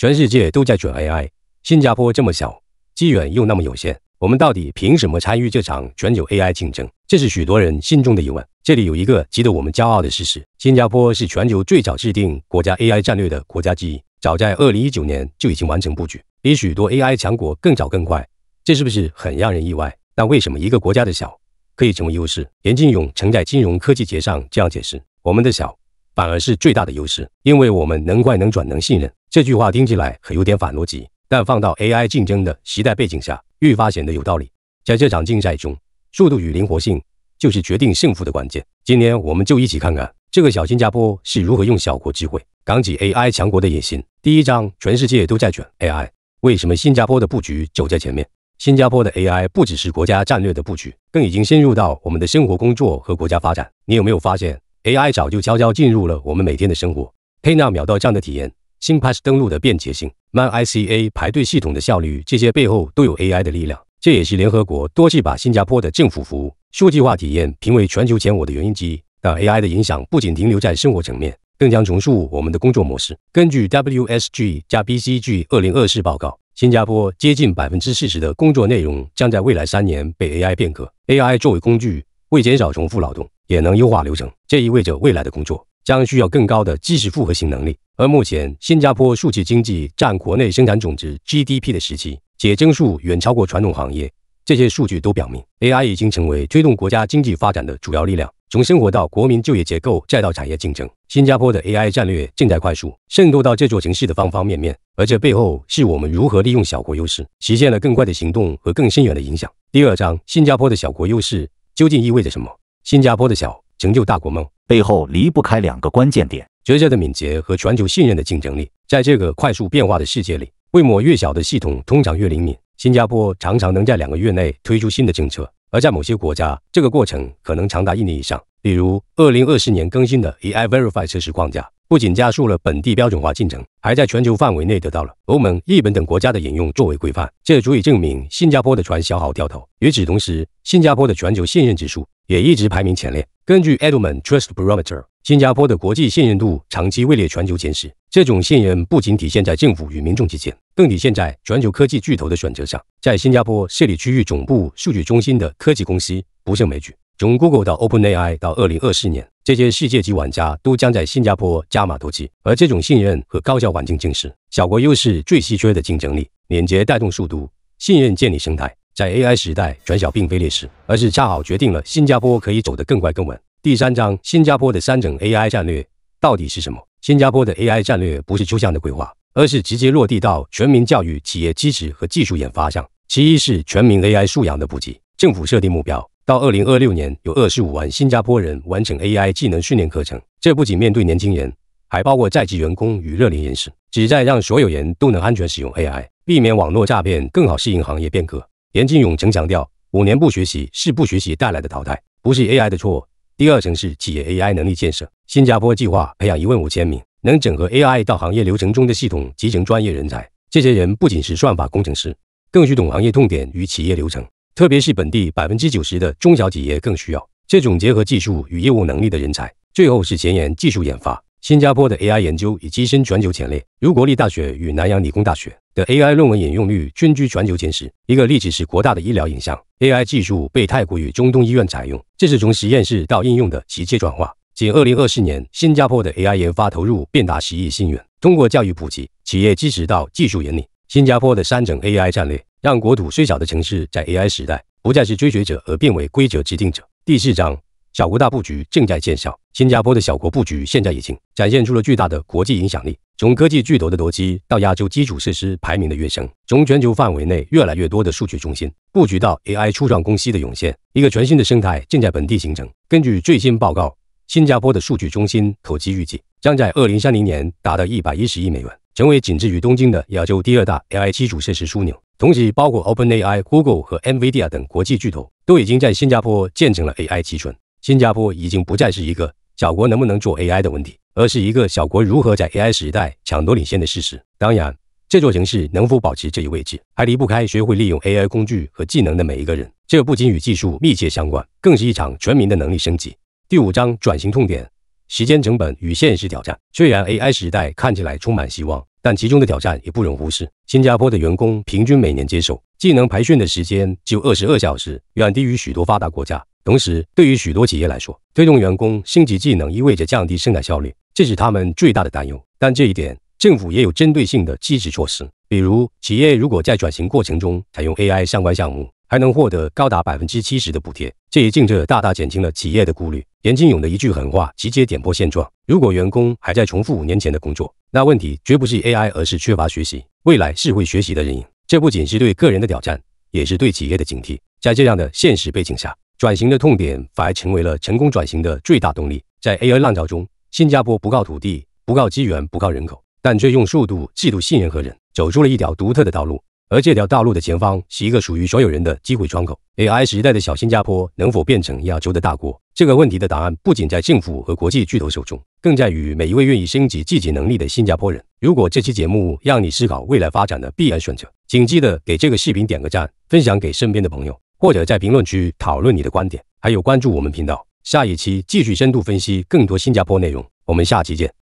全世界都在卷 AI，新加坡这么小，资源又那么有限，我们到底凭什么参与这场全球 AI 竞争？这是许多人心中的疑问。这里有一个值得我们骄傲的事实：新加坡是全球最早制定国家 AI 战略的国家之一，早在2019年就已经完成布局，比许多 AI 强国更早更快。这是不是很让人意外？但为什么一个国家的小可以成为优势？严晋勇曾在金融科技节上这样解释：我们的小。反而是最大的优势，因为我们能快、能转、能信任。这句话听起来很有点反逻辑，但放到 AI 竞争的时代背景下，愈发显得有道理。在这场竞赛中，速度与灵活性就是决定胜负的关键。今天，我们就一起看看这个小新加坡是如何用小国智慧，扛 起 AI 强国的野心。第一章：全世界都在卷 AI，为什么新加坡的布局走在前面？新加坡的 AI 不只是国家战略的布局，更已经深入到我们的生活、工作和国家发展。你有没有发现？AI 早就悄悄进入了我们每天的生活。PayNow 秒到账的体验、新 Pass 登录的便捷性、MyICA 排队系统的效率，这些背后都有 AI 的力量。这也是联合国多次把新加坡的政府服务数字化体验评为全球前五的原因之一。但 AI 的影响不仅停留在生活层面，更将重塑我们的工作模式。根据 WSG 加 BCG 二零二四报告，新加坡接近百分之四十的工作内容将在未来三年被 AI 变革。AI 作为工具，为减少重复劳动。也能优化流程，这意味着未来的工作将需要更高的知识复合型能力。而目前，新加坡数字经济占国内生产总值 GDP 的时期，且增速远超过传统行业。这些数据都表明，AI 已经成为推动国家经济发展的主要力量。从生活到国民就业结构，再到产业竞争，新加坡的 AI 战略正在快速渗透到这座城市的方方面面。而这背后，是我们如何利用小国优势，实现了更快的行动和更深远的影响。第二章，新加坡的小国优势究竟意味着什么？新加坡的小成就大国梦背后离不开两个关键点：决策的敏捷和全球信任的竞争力。在这个快速变化的世界里，规模越小的系统通常越灵敏？新加坡常常能在两个月内推出新的政策，而在某些国家，这个过程可能长达一年以上。比如，二零二四年更新的 AI Verify 测试框架，不仅加速了本地标准化进程，还在全球范围内得到了欧盟、日本等国家的引用作为规范。这足以证明新加坡的船消耗掉头。与此同时，新加坡的全球信任指数。也一直排名前列。根据 Edelman Trust Barometer，新加坡的国际信任度长期位列全球前十。这种信任不仅体现在政府与民众之间，更体现在全球科技巨头的选择上。在新加坡设立区域总部、数据中心的科技公司不胜枚举，从 Google 到 OpenAI 到2024年，这些世界级玩家都将在新加坡加码投资。而这种信任和高效环境，正是小国优势最稀缺的竞争力。连接带动速度，信任建立生态。在 AI 时代，转小并非劣势，而是恰好决定了新加坡可以走得更快、更稳。第三章，新加坡的三整 AI 战略到底是什么？新加坡的 AI 战略不是抽象的规划，而是直接落地到全民教育、企业支持和技术研发上。其一是全民 AI 素养的普及，政府设定目标，到二零二六年有二十五万新加坡人完成 AI 技能训练课程。这不仅面对年轻人，还包括在职员工与热邻人士，旨在让所有人都能安全使用 AI，避免网络诈骗，更好适应行业变革。严金勇曾强调，五年不学习是不学习带来的淘汰，不是 AI 的错。第二层是企业 AI 能力建设，新加坡计划培养一万五千名能整合 AI 到行业流程中的系统集成专业人才。这些人不仅是算法工程师，更需懂行业痛点与企业流程，特别是本地百分之九十的中小企业更需要这种结合技术与业务能力的人才。最后是前沿技术研发。新加坡的 AI 研究已跻身全球前列，如国立大学与南洋理工大学的 AI 论文引用率均居全球前十。一个例子是国大的医疗影像 AI 技术被泰国与中东医院采用，这是从实验室到应用的直接转化。仅2024年，新加坡的 AI 研发投入便达10亿新元。通过教育普及、企业支持到技术引领，新加坡的三整 AI 战略让国土虽小的城市在 AI 时代不再是追随者，而变为规则制定者。第四章。小国大布局正在见效。新加坡的小国布局现在已经展现出了巨大的国际影响力。从科技巨头的夺机，到亚洲基础设施排名的跃升，从全球范围内越来越多的数据中心布局，到 AI 初创公司的涌现，一个全新的生态正在本地形成。根据最新报告，新加坡的数据中心投资预计将在二零三零年达到一百一十亿美元，成为仅次于东京的亚洲第二大 AI 基础设施枢纽。同时，包括 OpenAI、Google 和 NVIDIA 等国际巨头都已经在新加坡建成了 AI 集群。新加坡已经不再是一个小国能不能做 AI 的问题，而是一个小国如何在 AI 时代抢夺领先的事实。当然，这座城市能否保持这一位置，还离不开学会利用 AI 工具和技能的每一个人。这不仅与技术密切相关，更是一场全民的能力升级。第五章转型痛点：时间成本与现实挑战。虽然 AI 时代看起来充满希望，但其中的挑战也不容忽视。新加坡的员工平均每年接受技能培训的时间只有二十二小时，远低于许多发达国家。同时，对于许多企业来说，推动员工升级技能意味着降低生产效率，这是他们最大的担忧。但这一点，政府也有针对性的支持措施，比如，企业如果在转型过程中采用 AI 相关项目，还能获得高达百分之七十的补贴。这一政策大大减轻了企业的顾虑。严金勇的一句狠话直接点破现状：如果员工还在重复五年前的工作，那问题绝不是 AI，而是缺乏学习。未来，是会学习的人影，这不仅是对个人的挑战，也是对企业的警惕。在这样的现实背景下，转型的痛点反而成为了成功转型的最大动力。在 AI 浪潮中，新加坡不靠土地，不靠资源，不靠人口，但却用速度、制度、信任和人，走出了一条独特的道路。而这条道路的前方，是一个属于所有人的机会窗口。AI 时代的“小新加坡”能否变成亚洲的大国？这个问题的答案，不仅在政府和国际巨头手中，更在于每一位愿意升级自己能力的新加坡人。如果这期节目让你思考未来发展的必然选择，请记得给这个视频点个赞，分享给身边的朋友。或者在评论区讨论你的观点，还有关注我们频道，下一期继续深度分析更多新加坡内容，我们下期见。